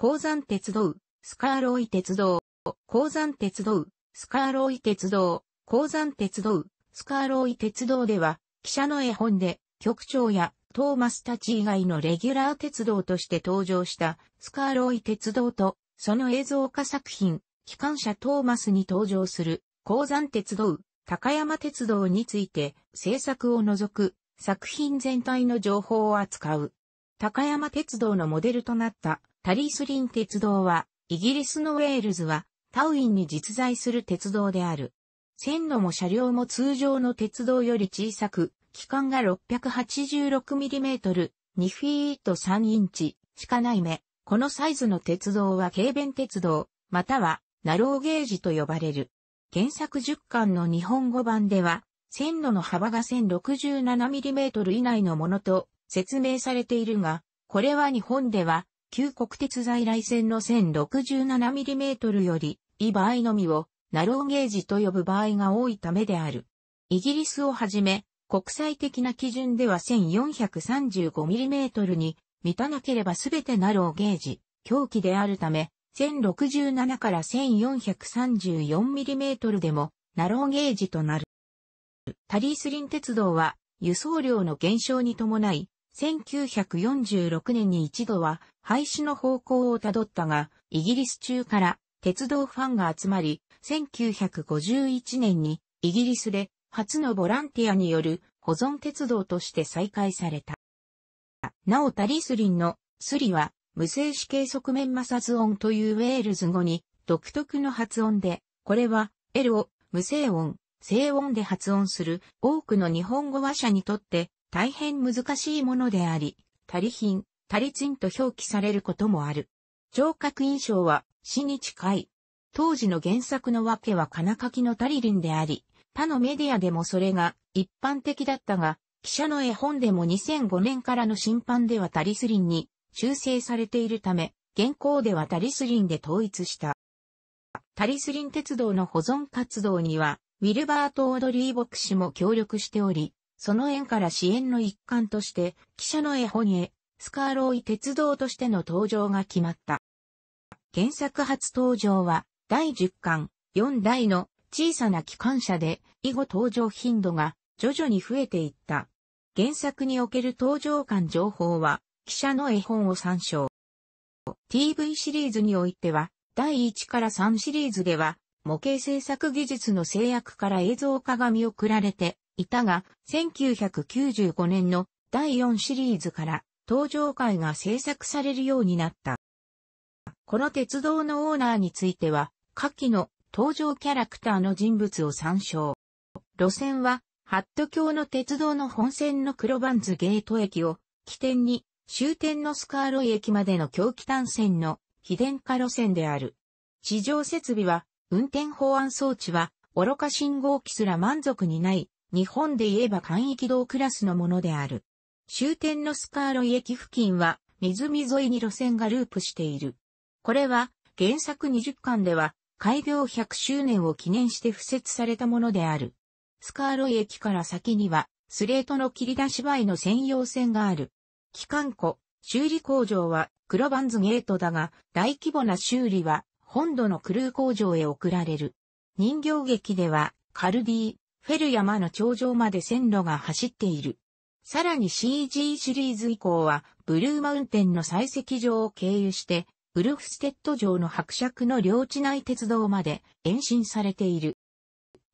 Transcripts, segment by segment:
鉱山鉄道、スカーロイ鉄道、鉱山鉄道、スカーロイ鉄道、鉱山鉄道、スカーロイ鉄道では、記者の絵本で、局長やトーマスたち以外のレギュラー鉄道として登場したスカーロイ鉄道と、その映像化作品、機関車トーマスに登場する鉱山鉄道、高山鉄道について制作を除く作品全体の情報を扱う。高山鉄道のモデルとなったタリースリン鉄道は、イギリスのウェールズはタウインに実在する鉄道である。線路も車両も通常の鉄道より小さく、期間が 686mm、2フィート3インチしかない目。このサイズの鉄道は軽便鉄道、またはナローゲージと呼ばれる。原作10巻の日本語版では、線路の幅が 1067mm 以内のものと説明されているが、これは日本では、旧国鉄在来線の 1067mm より、い場合のみを、ナローゲージと呼ぶ場合が多いためである。イギリスをはじめ、国際的な基準では 1435mm に満たなければすべてナローゲージ、狂気であるため、1067から 1434mm でもナローゲージとなる。タリースリン鉄道は輸送量の減少に伴い、1946年に一度は廃止の方向をたどったが、イギリス中から鉄道ファンが集まり、1951年にイギリスで初のボランティアによる保存鉄道として再開された。なおタリスリンのスリは無声死刑側面摩擦音というウェールズ語に独特の発音で、これは L を無声音、静音で発音する多くの日本語話者にとって大変難しいものであり、他利品、他利賃と表記されることもある。聴覚印象は死に近い。当時の原作のわけは金書きのタリリンであり、他のメディアでもそれが一般的だったが、記者の絵本でも2005年からの審判ではタリスリンに修正されているため、現行ではタリスリンで統一した。タリスリン鉄道の保存活動には、ウィルバート・オードリー牧師も協力しており、その縁から支援の一環として、記者の絵本へ、スカーロイ鉄道としての登場が決まった。原作初登場は、第10巻、4台の小さな機関車で、以後登場頻度が徐々に増えていった。原作における登場感情報は、記者の絵本を参照。TV シリーズにおいては、第1から3シリーズでは、模型制作技術の制約から映像化が見送られて、いたが、1995年の第4シリーズから登場会が制作されるようになった。この鉄道のオーナーについては、下記の登場キャラクターの人物を参照。路線は、ハット橋の鉄道の本線の黒バンズゲート駅を起点に終点のスカーロイ駅までの狂気単線の非電化路線である。地上設備は、運転法案装置は、愚か信号機すら満足にない日本で言えば簡易軌道クラスのものである。終点のスカーロイ駅付近は、湖沿いに路線がループしている。これは、原作20巻では、開業100周年を記念して付設されたものである。スカーロイ駅から先には、スレートの切り出し場への専用線がある。機関庫、修理工場は黒バンズゲートだが、大規模な修理は本土のクルー工場へ送られる。人形劇では、カルディ、フェル山の頂上まで線路が走っている。さらに CG シリーズ以降は、ブルーマウンテンの採石場を経由して、ウルフステッド城の伯爵の領地内鉄道まで延伸されている。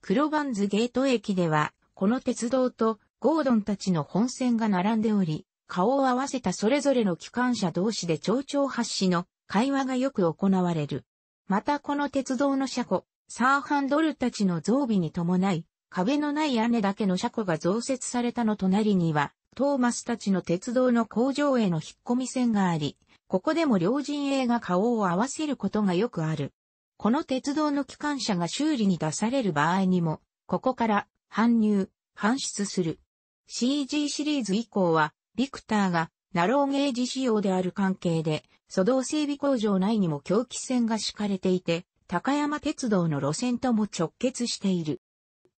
クロバンズゲート駅では、この鉄道とゴードンたちの本線が並んでおり、顔を合わせたそれぞれの機関車同士で町長発止の会話がよく行われる。またこの鉄道の車庫、サーハンドルたちの増備に伴い、壁のない屋根だけの車庫が増設されたの隣には、トーマスたちの鉄道の工場への引っ込み線があり、ここでも両陣営が顔を合わせることがよくある。この鉄道の機関車が修理に出される場合にも、ここから搬入、搬出する。CG シリーズ以降は、ビクターがナローゲージ仕様である関係で、蘇道整備工場内にも狂気線が敷かれていて、高山鉄道の路線とも直結している。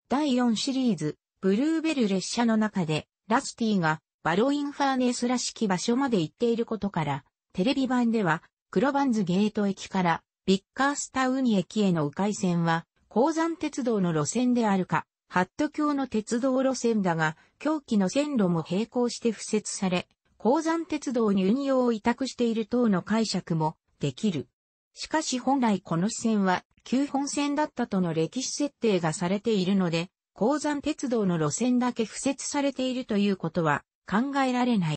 第4シリーズ、ブルーベル列車の中で、ラスティがバロインファーネスらしき場所まで行っていることから、テレビ版では、クロバンズゲート駅からビッカースタウニ駅への迂回線は、鉱山鉄道の路線であるか、ハット橋の鉄道路線だが、狂気の線路も並行して付設され、鉱山鉄道に運用を委託している等の解釈もできる。しかし本来この支線は旧本線だったとの歴史設定がされているので、鉱山鉄道の路線だけ付設されているということは考えられない。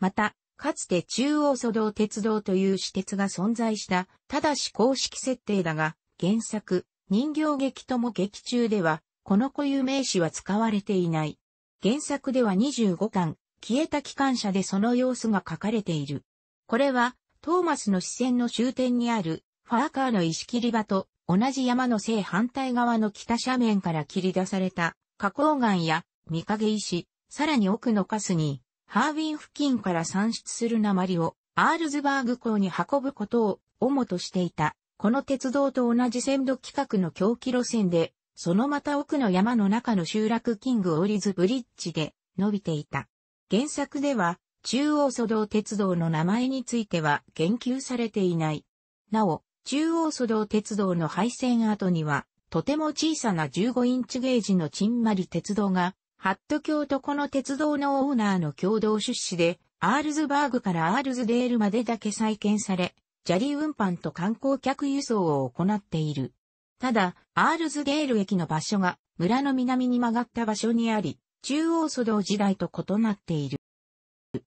また、かつて中央蘇道鉄道という私鉄が存在した、ただし公式設定だが、原作、人形劇とも劇中では、この固有名詞は使われていない。原作では25巻、消えた機関車でその様子が書かれている。これは、トーマスの視線の終点にある、ファーカーの石切り場と同じ山の正反対側の北斜面から切り出された、花崗岩や見影石、さらに奥のカスに、ハーウィン付近から産出する鉛をアールズバーグ港に運ぶことを主としていた。この鉄道と同じ線路規格の狂気路線で、そのまた奥の山の中の集落キングオーリズブリッジで伸びていた。原作では中央蘇道鉄道の名前については言及されていない。なお、中央蘇道鉄道の廃線後には、とても小さな15インチゲージのちんまり鉄道が、ハット京とこの鉄道のオーナーの共同出資で、アールズバーグからアールズデールまでだけ再建され、砂利運搬と観光客輸送を行っている。ただ、アールズデール駅の場所が村の南に曲がった場所にあり、中央蘇道時代と異なっている。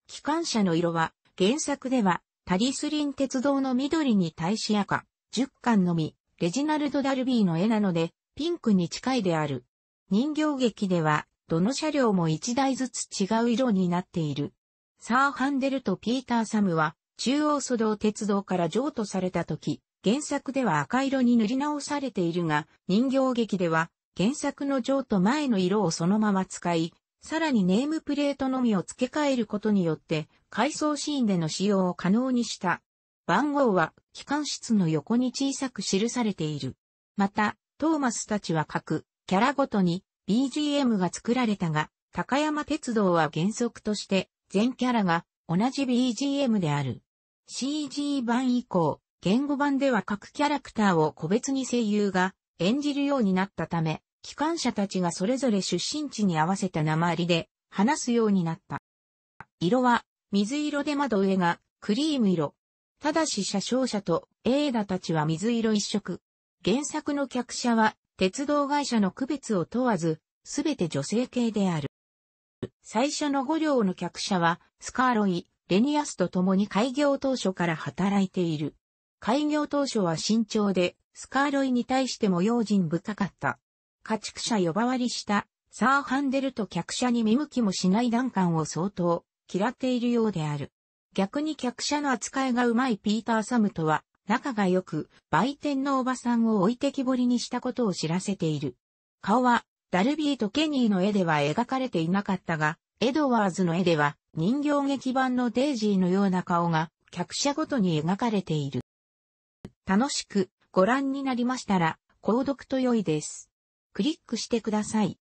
機関車の色は、原作では、タリスリン鉄道の緑に対し赤、10巻のみ、レジナルド・ダルビーの絵なので、ピンクに近いである。人形劇では、どの車両も1台ずつ違う色になっている。サー・ハンデルとピーター・サムは、中央蘇道鉄道から譲渡された時、原作では赤色に塗り直されているが、人形劇では、原作の譲渡前の色をそのまま使い、さらにネームプレートのみを付け替えることによって、回想シーンでの使用を可能にした。番号は、機関室の横に小さく記されている。また、トーマスたちは各、キャラごとに BGM が作られたが、高山鉄道は原則として、全キャラが同じ BGM である。CG 版以降、言語版では各キャラクターを個別に声優が演じるようになったため、機関車たちがそれぞれ出身地に合わせた鉛で話すようになった。色は水色で窓上がクリーム色。ただし車掌車とエーダたちは水色一色。原作の客車は鉄道会社の区別を問わず、すべて女性系である。最初の5両の客車はスカーロイ、レニアスと共に開業当初から働いている。開業当初は慎重で、スカーロイに対しても用心深かった。家畜車呼ばわりした、サーハンデルと客車に見向きもしないダンカンを相当、嫌っているようである。逆に客車の扱いがうまいピーター・サムとは、仲が良く、売店のおばさんを置いてきぼりにしたことを知らせている。顔は、ダルビーとケニーの絵では描かれていなかったが、エドワーズの絵では、人形劇版のデイジーのような顔が、客車ごとに描かれている。楽しく、ご覧になりましたら、購読と良いです。クリックしてください。